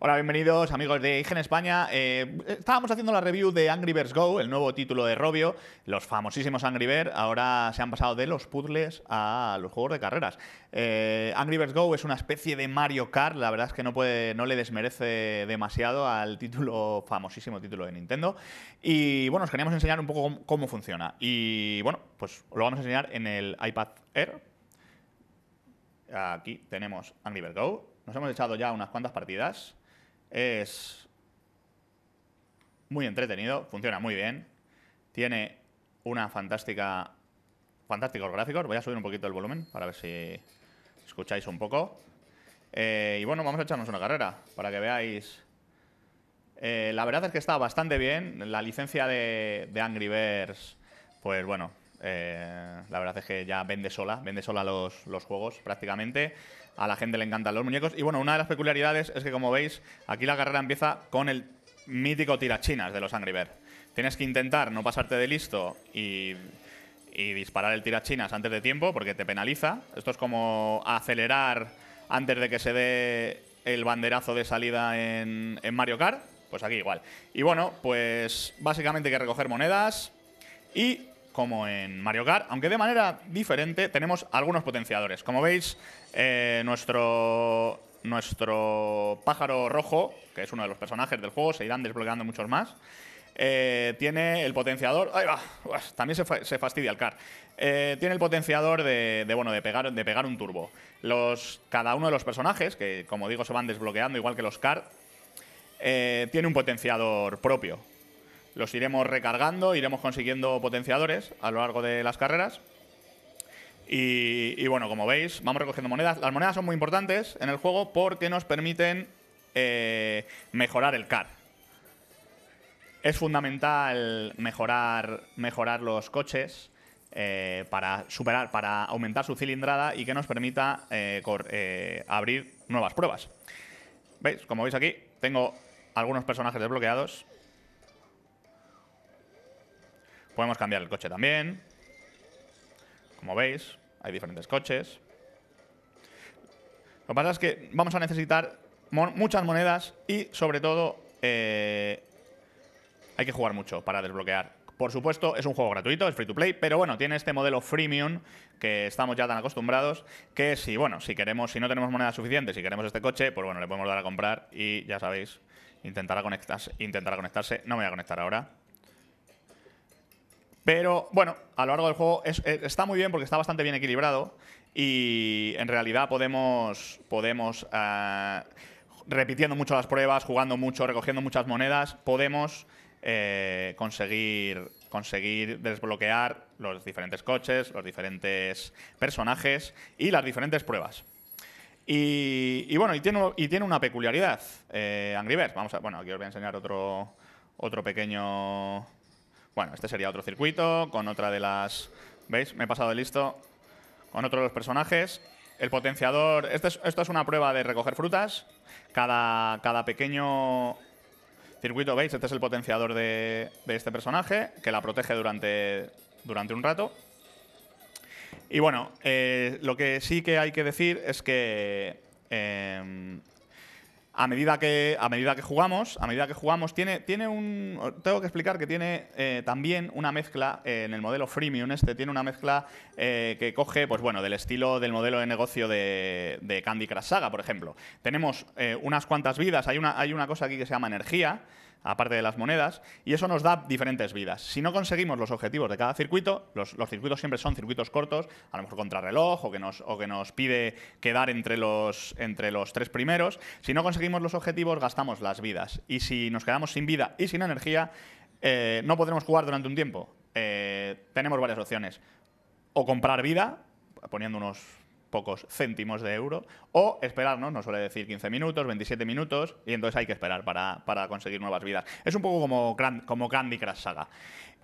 Hola, bienvenidos amigos de IGEN España. Eh, estábamos haciendo la review de Angry Birds Go, el nuevo título de Robio. Los famosísimos Angry Birds ahora se han pasado de los puzzles a los juegos de carreras. Eh, Angry Birds Go es una especie de Mario Kart, la verdad es que no, le desmerece demasiado al título, famosísimo título de Nintendo. Y bueno, os queríamos enseñar un poco cómo, funciona. Y bueno, pues lo vamos a enseñar en el iPad Air. Aquí tenemos Angry Birds Go. Nos hemos echado ya unas cuantas partidas. Es muy entretenido, funciona muy bien. Tiene una fantástica. Fantásticos gráficos. Voy a subir un poquito el volumen para ver si escucháis un poco. Eh, y bueno, vamos a echarnos una carrera para que veáis. Eh, la verdad es que está bastante bien. La licencia de, de Angry Birds, pues bueno, eh, la verdad es que ya vende sola, vende sola los, juegos prácticamente. A la gente le encantan los muñecos. Y bueno, una de las peculiaridades es que, como veis, aquí la carrera empieza con el mítico tirachinas de los Angry Birds. Tienes que intentar no pasarte de listo y, y disparar el tirachinas antes de tiempo porque te penaliza. Esto es como acelerar antes de que se dé el banderazo de salida en, en Mario Kart. Pues aquí igual. Y bueno, pues básicamente hay que recoger monedas y como en Mario Kart, aunque de manera diferente tenemos algunos potenciadores. Como veis, eh, nuestro, nuestro pájaro rojo, que es uno de los personajes del juego, se irán desbloqueando muchos más. Eh, tiene el potenciador. Ahí va, también se, fastidia el car. Eh, tiene el potenciador de, bueno, de, pegar, de pegar un turbo. cada uno de los personajes, que como digo se van desbloqueando igual que los car, tiene un potenciador propio los iremos recargando, iremos consiguiendo potenciadores a lo largo de las carreras. Y, bueno, como veis, vamos recogiendo monedas. Las monedas son muy importantes en el juego porque nos permiten eh, mejorar el car. Es fundamental mejorar, mejorar los coches eh, para superar, para aumentar su cilindrada y que nos permita eh, abrir nuevas pruebas. ¿Veis? Como veis aquí, tengo algunos personajes desbloqueados Podemos cambiar el coche también. Como veis, hay diferentes coches. Lo que pasa es que vamos a necesitar muchas monedas y, sobre todo, eh, hay que jugar mucho para desbloquear. Por supuesto, es un juego gratuito, es free to play, pero bueno, tiene este modelo freemium que estamos ya tan acostumbrados que si, bueno, si queremos, si no tenemos monedas suficientes, si queremos este coche, pues bueno, le podemos dar a comprar y ya sabéis, intentará conectarse, intentará conectarse. No me voy a conectar ahora. Pero bueno, a lo largo del juego eh, está muy bien porque está bastante bien equilibrado y en realidad podemos, podemos eh, repitiendo mucho las pruebas, jugando mucho, recogiendo muchas monedas, podemos eh, conseguir, conseguir desbloquear los diferentes coches, los diferentes personajes y las diferentes pruebas. Y, bueno, y tiene, y tiene una peculiaridad, eh, Angry Birds. Vamos a, bueno, aquí os voy a enseñar otro, otro pequeño bueno, este sería otro circuito con otra de las... ¿Veis? Me he pasado de listo. Con otro de los personajes. El potenciador... Este esto es una prueba de recoger frutas. Cada, cada pequeño circuito, ¿veis? Este es el potenciador de, este personaje, que la protege durante, durante un rato. Y bueno, eh, lo que sí que hay que decir es que em, a medida que, a medida que jugamos, a medida que jugamos, tiene, tiene un. Tengo que explicar que tiene eh, también una mezcla eh, en el modelo freemium. Este tiene una mezcla eh, que coge, pues bueno, del estilo del modelo de negocio de, de Candy Crush Saga, por ejemplo. Tenemos unas cuantas vidas, hay una, hay una cosa aquí que se llama energía aparte de las monedas, y eso nos da diferentes vidas. Si no conseguimos los objetivos de cada circuito, los, circuitos siempre son circuitos cortos, a lo mejor contrarreloj o que nos, o que nos pide quedar entre los, entre los tres primeros, si no conseguimos los objetivos gastamos las vidas. Y si nos quedamos sin vida y sin energía, eh, no podremos jugar durante un tiempo. Eh, tenemos varias opciones. O comprar vida, poniendo unos pocos céntimos de euro, o esperarnos, nos suele decir 15 minutos, 27 minutos, y entonces hay que esperar para, conseguir nuevas vidas. Es un poco como, como Candy Crush Saga.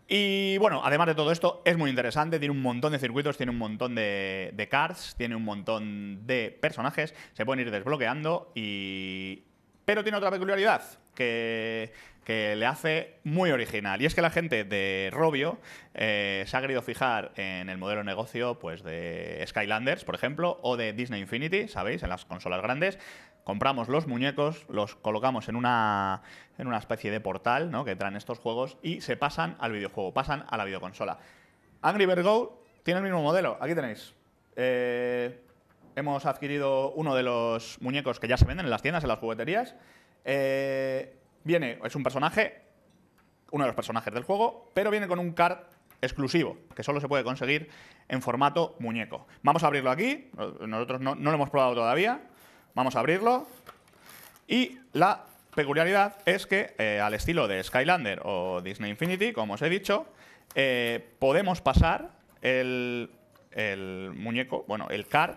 Y bueno, además de todo esto, es muy interesante, tiene un montón de circuitos, tiene un montón de, de cards, tiene un montón de personajes, se pueden ir desbloqueando y... Pero tiene otra peculiaridad, que que le hace muy original. Y es que la gente de Robio eh, se ha querido fijar en el modelo de negocio pues, de Skylanders, por ejemplo, o de Disney Infinity, ¿sabéis? En las consolas grandes. Compramos los muñecos, los colocamos en una, en una especie de portal ¿no? que traen estos juegos y se pasan al videojuego, pasan a la videoconsola. Angry Bird Go tiene el mismo modelo, aquí tenéis. Eh, hemos adquirido uno de los muñecos que ya se venden en las tiendas, en las jugueterías. Eh, viene, es un personaje, uno de los personajes del juego, pero viene con un card exclusivo, que solo se puede conseguir en formato muñeco. Vamos a abrirlo aquí, nosotros no, lo hemos probado todavía, vamos a abrirlo y la peculiaridad es que eh, al estilo de Skylander o Disney Infinity, como os he dicho, eh, podemos pasar el, el, muñeco, bueno, el card,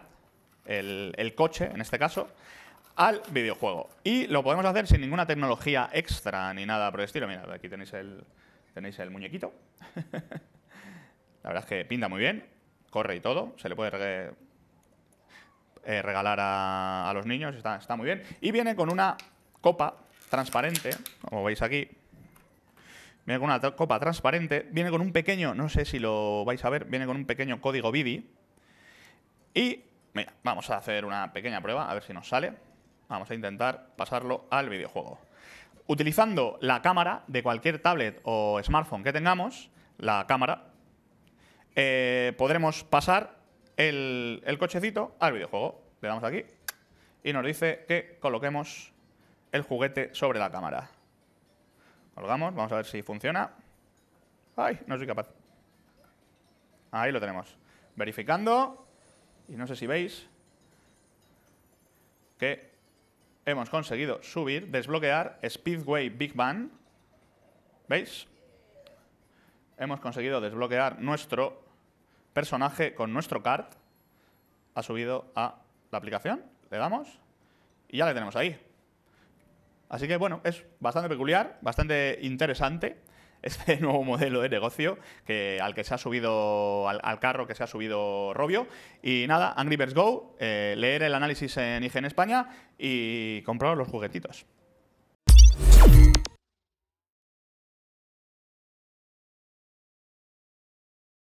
el, el coche en este caso, al videojuego. Y lo podemos hacer sin ninguna tecnología extra ni nada por el estilo. Mira, aquí tenéis el, tenéis el muñequito. La verdad es que pinta muy bien, corre y todo, se le puede eh, regalar a, los niños, está, está muy bien. Y viene con una copa transparente, como veis aquí. Viene con una copa transparente, viene con un pequeño, no sé si lo vais a ver, viene con un pequeño código Bibi. Y, mira, vamos a hacer una pequeña prueba, a ver si nos sale. Vamos a intentar pasarlo al videojuego. Utilizando la cámara de cualquier tablet o smartphone que tengamos, la cámara, eh, podremos pasar el, el cochecito al videojuego. Le damos aquí y nos dice que coloquemos el juguete sobre la cámara. Colgamos, vamos a ver si funciona. ¡Ay! No soy capaz. Ahí lo tenemos. Verificando. Y no sé si veis que hemos conseguido subir, desbloquear Speedway Big Bang. ¿Veis? Hemos conseguido desbloquear nuestro personaje con nuestro card. Ha subido a la aplicación. Le damos. Y ya le tenemos ahí. Así que bueno, es bastante peculiar, bastante interesante este nuevo modelo de negocio que, al que se ha subido, al, carro que se ha subido Robio. Y nada, Angry Birds Go, eh, leer el análisis en en España y comprar los juguetitos.